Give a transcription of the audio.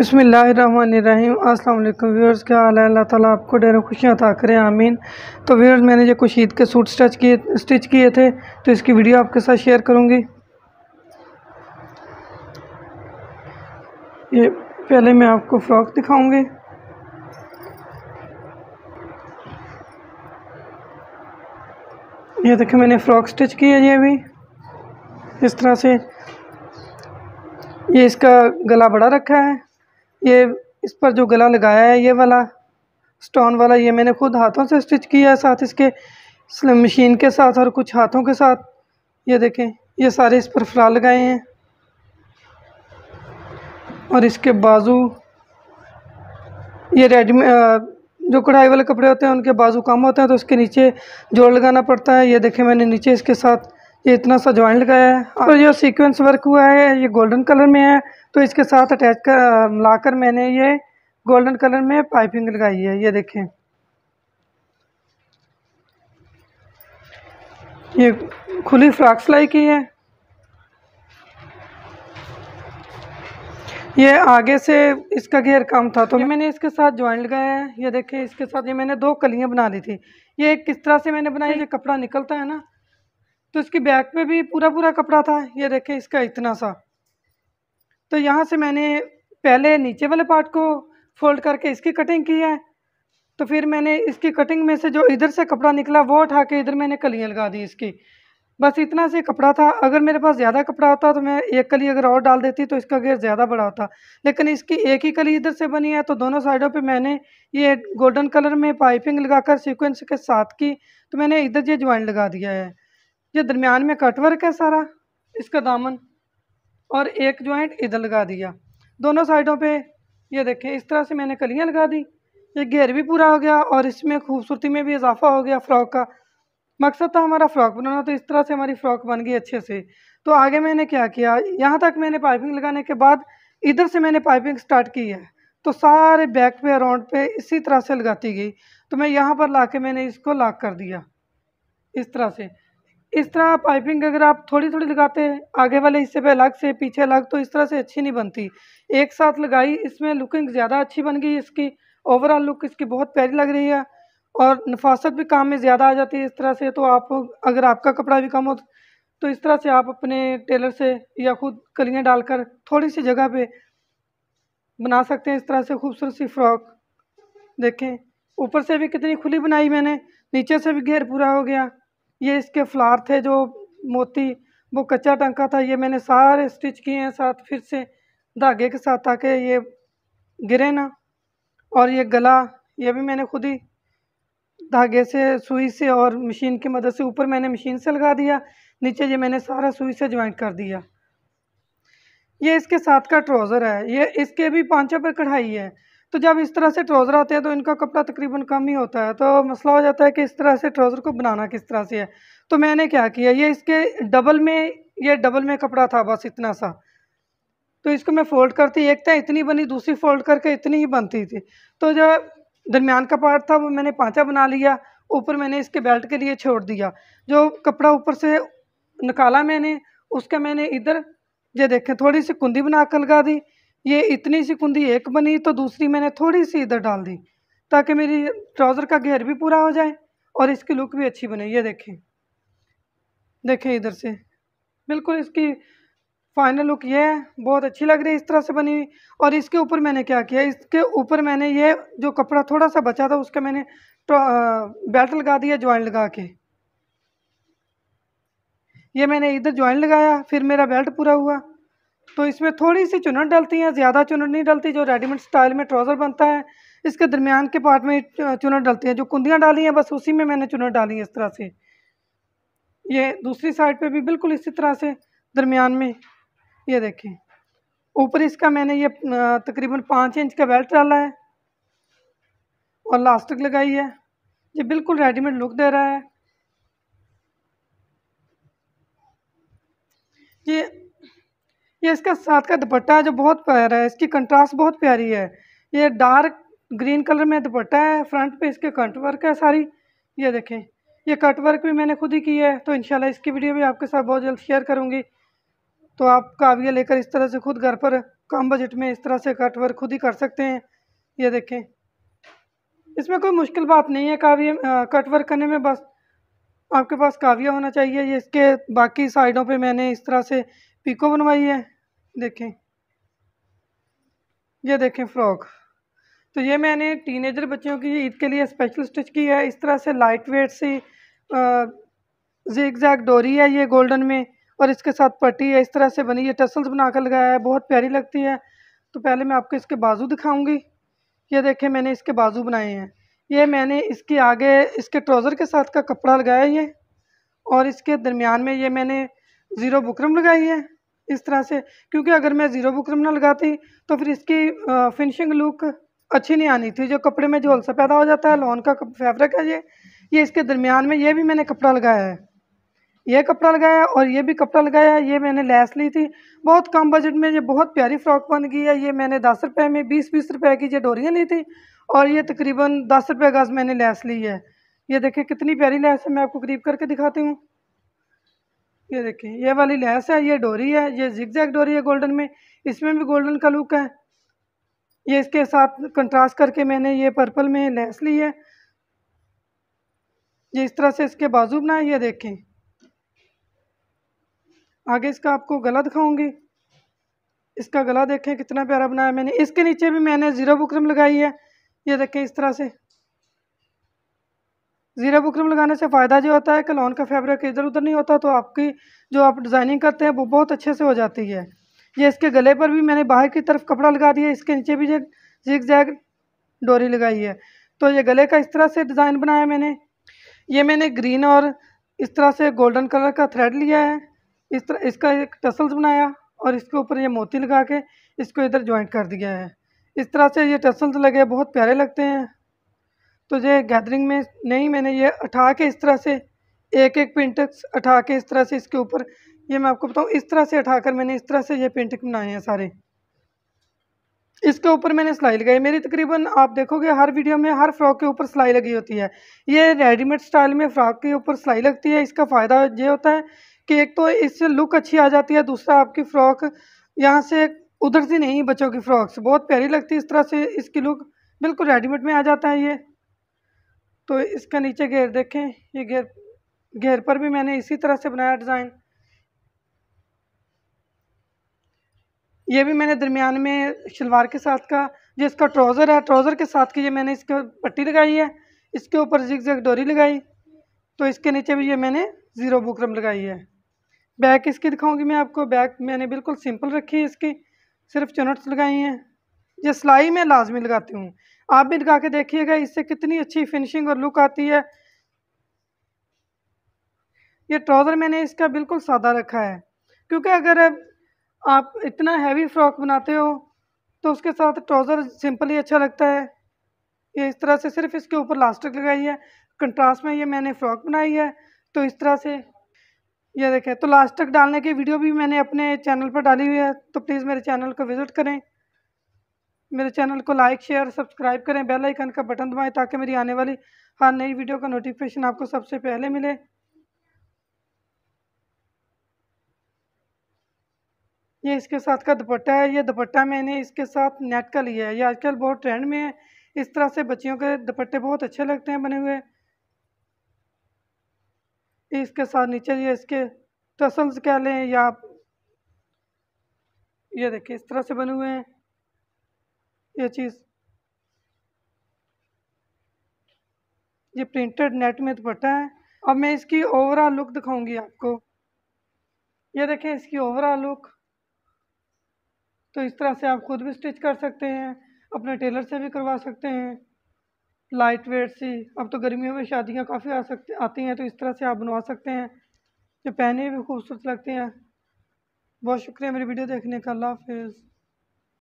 बसमीम अल्लाम व्यूअर्स क्या हाल है अल्लाह ताला आपको डेर खुशियाँ अता करें आमीन तो व्यूअर्स मैंने जो कुछ ईद के सूट स्टिच किए स्टिच किए थे तो इसकी वीडियो आपके साथ शेयर करूँगी ये पहले मैं आपको फ़्रॉक दिखाऊँगी ये देखिए मैंने फ़्रॉक स्टिच की है ये भी इस तरह से ये इसका गला बड़ा रखा है ये इस पर जो गला लगाया है ये वाला स्टोन वाला ये मैंने खुद हाथों से स्टिच किया है साथ इसके मशीन के साथ और कुछ हाथों के साथ ये देखें ये सारे इस पर फ्रा लगाए हैं और इसके बाजू ये रेडी जो कढ़ाई वाले कपड़े होते हैं उनके बाजू कम होते हैं तो उसके नीचे जोड़ लगाना पड़ता है ये देखें मैंने नीचे इसके साथ ये इतना सा ज्वाइंट का है और जो सीक्वेंस वर्क हुआ है ये गोल्डन कलर में है तो इसके साथ अटैच कर मिलाकर मैंने ये गोल्डन कलर में पाइपिंग लगाई है ये देखें ये खुली फ्राक सिलाई की है ये आगे से इसका घेर कम था तो मैंने इसके साथ ज्वाइंट लगाया है ये देखें इसके साथ ये मैंने दो कलियां बना दी थी ये किस तरह से मैंने बनाई ये कपड़ा निकलता है ना तो इसकी बैक पे भी पूरा पूरा कपड़ा था ये देखें इसका इतना सा तो यहाँ से मैंने पहले नीचे वाले पार्ट को फोल्ड करके इसकी कटिंग की है तो फिर मैंने इसकी कटिंग में से जो इधर से कपड़ा निकला वो उठा के इधर मैंने कलियाँ लगा दी इसकी बस इतना से कपड़ा था अगर मेरे पास ज़्यादा कपड़ा होता तो मैं एक कली अगर और डाल देती तो इसका गेयर ज़्यादा बड़ा होता लेकिन इसकी एक ही कली इधर से बनी है तो दोनों साइडों पे मैंने ये गोल्डन कलर में पाइपिंग लगाकर सीक्वेंस के साथ की तो मैंने इधर ये ज्वाइन लगा दिया है ये दरमियान में कटवर्क है सारा इसका दामन और एक जॉइंट इधर लगा दिया दोनों साइडों पे ये देखें इस तरह से मैंने कलियाँ लगा दी ये घेर भी पूरा हो गया और इसमें खूबसूरती में भी इजाफा हो गया फ़्रॉक का मकसद था हमारा फ़्रॉक बनाना तो इस तरह से हमारी फ़्रॉक बन गई अच्छे से तो आगे मैंने क्या किया यहाँ तक मैंने पाइपिंग लगाने के बाद इधर से मैंने पाइपिंग स्टार्ट की है तो सारे बैक पे अराउंड पे इसी तरह से लगाती गई तो मैं यहाँ पर ला के मैंने इसको लाक कर दिया इस तरह से इस तरह पाइपिंग अगर आप थोड़ी थोड़ी लगाते हैं आगे वाले हिस्से पे अलग से पीछे अलग तो इस तरह से अच्छी नहीं बनती एक साथ लगाई इसमें लुकिंग ज़्यादा अच्छी बन गई इसकी ओवरऑल लुक इसकी बहुत प्यारी लग रही है और नफासत भी काम में ज़्यादा आ जाती है इस तरह से तो आप अगर आपका कपड़ा भी कम हो तो इस तरह से आप अपने टेलर से या खुद कलियाँ डालकर थोड़ी सी जगह पर बना सकते हैं इस तरह से खूबसूरत सी फ्रॉक देखें ऊपर से भी कितनी खुली बनाई मैंने नीचे से भी घेर पूरा हो गया ये इसके फ्लार थे जो मोती वो कच्चा टंका था ये मैंने सारे स्टिच किए हैं साथ फिर से धागे के साथ ताकि ये गिरे ना और ये गला ये भी मैंने खुद ही धागे से सुई से और मशीन की मदद से ऊपर मैंने मशीन से लगा दिया नीचे ये मैंने सारा सुई से ज्वाइंट कर दिया ये इसके साथ का ट्राउज़र है ये इसके भी पाँचों पर कढ़ाई है तो जब इस तरह से ट्राउज़र आते हैं तो इनका कपड़ा तकरीबन कम ही होता है तो मसला हो जाता है कि इस तरह से ट्राउज़र को बनाना किस तरह से है तो मैंने क्या किया ये इसके डबल में ये डबल में कपड़ा था बस इतना सा तो इसको मैं फ़ोल्ड करती एक था तो इतनी बनी दूसरी फ़ोल्ड करके इतनी ही बनती थी तो जो दरमियान का पार्ट था वो मैंने पाँचा बना लिया ऊपर मैंने इसके बेल्ट के लिए छोड़ दिया जो कपड़ा ऊपर से निकाला मैंने उसका मैंने इधर ये देखें थोड़ी सी कुंदी बना कर लगा दी ये इतनी सी कुंदी एक बनी तो दूसरी मैंने थोड़ी सी इधर डाल दी ताकि मेरी ट्राउज़र का घेर भी पूरा हो जाए और इसकी लुक भी अच्छी बने ये देखें देखें इधर से बिल्कुल इसकी फाइनल लुक ये है बहुत अच्छी लग रही है इस तरह से बनी हुई और इसके ऊपर मैंने क्या किया इसके ऊपर मैंने ये जो कपड़ा थोड़ा सा बचा था उसका मैंने बेल्ट लगा दिया ज्वाइंट लगा के ये मैंने इधर ज्वाइंट लगाया फिर मेरा बेल्ट पूरा हुआ तो इसमें थोड़ी सी चुनट डलती है ज़्यादा चुनट नहीं डलती जो रेडीमेड स्टाइल में ट्राउज़र बनता है इसके दरमियान के पार्ट में चुनट डलती है जो कुंदियाँ डाली हैं बस उसी में मैंने चुनट डाली है इस तरह से ये दूसरी साइड पर भी बिल्कुल इसी तरह से दरमियान में ये देखें ऊपर इसका मैंने ये तकरीबन पाँच इंच का बेल्ट डाला है और लास्टिक लगाई है ये बिल्कुल रेडीमेड लुक दे रहा है ये ये इसका साथ का दुपट्टा है जो बहुत प्यारा है इसकी कंट्रास्ट बहुत प्यारी है ये डार्क ग्रीन कलर में दुपट्टा है फ्रंट पे इसके कट वर्क है सारी ये देखें ये कट वर्क भी मैंने खुद ही की है तो इन इसकी वीडियो भी आपके साथ बहुत जल्द शेयर करूँगी तो आप काविया लेकर इस तरह से खुद घर पर कम बजट में इस तरह से कट वर्क खुद ही कर सकते हैं ये देखें इसमें कोई मुश्किल बात नहीं है काव्य कट वर्क करने में बस आपके पास काविया होना चाहिए ये इसके बाकी साइडों पे मैंने इस तरह से पिको बनवाई है देखें ये देखें फ्रॉक तो ये मैंने टीनेजर बच्चों की ईद के लिए स्पेशल स्टिच की है इस तरह से लाइट वेट सी जिग जैक डोरी है ये गोल्डन में और इसके साथ पट्टी है इस तरह से बनी ये टसल्स बना कर लगाया है बहुत प्यारी लगती है तो पहले मैं आपको इसके बाजू दिखाऊंगी ये देखें मैंने इसके बाजू बनाए हैं ये मैंने इसके आगे इसके ट्राउज़र के साथ का कपड़ा लगाया ये और इसके दरमियान में ये मैंने ज़ीरो बुकरम लगाई है इस तरह से क्योंकि अगर मैं ज़ीरो बुकरम ना लगाती तो फिर इसकी फिनिशिंग लुक अच्छी नहीं आनी थी जो कपड़े में जो हलसा पैदा हो जाता है लॉन का फैब्रिक है ये ये इसके दरमियान में ये भी मैंने कपड़ा लगाया है ये कपड़ा लगाया और ये भी कपड़ा लगाया ये मैंने लैस ली थी बहुत कम बजट में ये बहुत प्यारी फ्रॉक बन गई है ये मैंने दस रुपए में बीस बीस रुपए की ये डोरियाँ ली थी और ये तकरीबन दस रुपये गज़ मैंने लैस ली है ये देखें कितनी प्यारी लैस है मैं आपको करीब करके दिखाती हूँ ये देखें ये वाली लैस है ये डोरी है ये जिग डोरी है गोल्डन में इसमें भी गोल्डन का लुक है ये इसके साथ कंट्रास्ट करके मैंने ये पर्पल में लैस ली है ये इस तरह से इसके बाजू बनाए ये देखें आगे इसका आपको गला दिखाऊंगी इसका गला देखें कितना प्यारा बनाया मैंने इसके नीचे भी मैंने ज़ीरो बुकरम लगाई है ये देखें इस तरह से ज़ीरा बुकरम लगाने से फ़ायदा जो होता है कि लॉन का फैब्रिक इधर उधर नहीं होता तो आपकी जो आप डिज़ाइनिंग करते हैं वो बहुत अच्छे से हो जाती है ये इसके गले पर भी मैंने बाहर की तरफ कपड़ा लगा दिया इसके नीचे भी ये जिग जैग डोरी लगाई है तो ये गले का इस तरह से डिज़ाइन बनाया मैंने ये मैंने ग्रीन और इस तरह से गोल्डन कलर का थ्रेड लिया है इस तरह इसका एक टसल्स बनाया और इसके ऊपर ये मोती लगा के इसको इधर ज्वाइंट कर दिया है इस तरह से ये टसल्स लगे बहुत प्यारे लगते हैं तो ये गैदरिंग में नहीं मैंने ये उठा के इस तरह से एक एक पेंटक्स उठा के इस तरह से इसके ऊपर ये मैं आपको बताऊँ इस तरह से उठाकर मैंने इस तरह से ये पेंटिंग बनाए हैं सारे इसके ऊपर मैंने सिलाई लगाई मेरी तकरीबन आप देखोगे हर वीडियो में हर फ्रॉक के ऊपर सिलाई लगी होती है ये रेडीमेड स्टाइल में फ्रॉक के ऊपर सिलाई लगती है इसका फ़ायदा ये होता है कि एक तो इससे लुक अच्छी आ जाती है दूसरा आपकी फ़्रॉक यहाँ से उधर से नहीं बच्चों की फ्रॉक्स बहुत प्यारी लगती है इस तरह से इसकी लुक बिल्कुल रेडीमेड में आ जाता है ये तो इसका नीचे घेर देखें ये घेर घेर पर भी मैंने इसी तरह से बनाया डिज़ाइन ये भी मैंने दरमियान में शलवार के साथ का जो इसका ट्राउज़र है ट्राउज़र के साथ की ये मैंने इसके पट्टी लगाई है इसके ऊपर जिग जग डोरी लगाई तो इसके नीचे भी ये मैंने ज़ीरो बुकरम लगाई है बैक इसकी दिखाऊंगी मैं आपको बैक मैंने बिल्कुल सिंपल रखी है इसकी सिर्फ चुनट्स लगाई हैं ये सिलाई में लाजमी लगाती हूँ आप भी लगा के देखिएगा इससे कितनी अच्छी फिनिशिंग और लुक आती है ये ट्राउज़र मैंने इसका बिल्कुल सादा रखा है क्योंकि अगर आप इतना हैवी फ्रॉक बनाते हो तो उसके साथ ट्राउज़र सिंपल ही अच्छा लगता है ये इस तरह से सिर्फ इसके ऊपर लास्टिक लगाई है कंट्रास्ट में ये मैंने फ़्रॉक बनाई है तो इस तरह से ये देखें तो लास्ट तक डालने की वीडियो भी मैंने अपने चैनल पर डाली हुई है तो प्लीज़ मेरे चैनल को विज़िट करें मेरे चैनल को लाइक शेयर सब्सक्राइब करें बेल आइकन का बटन दबाएं ताकि मेरी आने वाली हर नई वीडियो का नोटिफिकेशन आपको सबसे पहले मिले ये इसके साथ का दुपट्टा है ये दुपट्टा मैंने इसके साथ नेट का लिया है ये आजकल बहुत ट्रेंड में है इस तरह से बच्चियों के दुपट्टे बहुत अच्छे लगते हैं बने हुए इसके साथ नीचे ये इसके टसल्स कह लें या आप ये देखिए इस तरह से बने हुए हैं ये चीज़ ये प्रिंटेड नेट में दुपट्टा तो है अब मैं इसकी ओवरऑल लुक दिखाऊंगी आपको ये देखें इसकी ओवरऑल लुक तो इस तरह से आप ख़ुद भी स्टिच कर सकते हैं अपने टेलर से भी करवा सकते हैं लाइट वेट सी अब तो गर्मियों में शादियाँ काफ़ी आ सकती आती हैं तो इस तरह से आप बनवा सकते हैं जो पहने भी खूबसूरत लगते हैं बहुत शुक्रिया मेरी वीडियो देखने का अल्लाह हाफिज़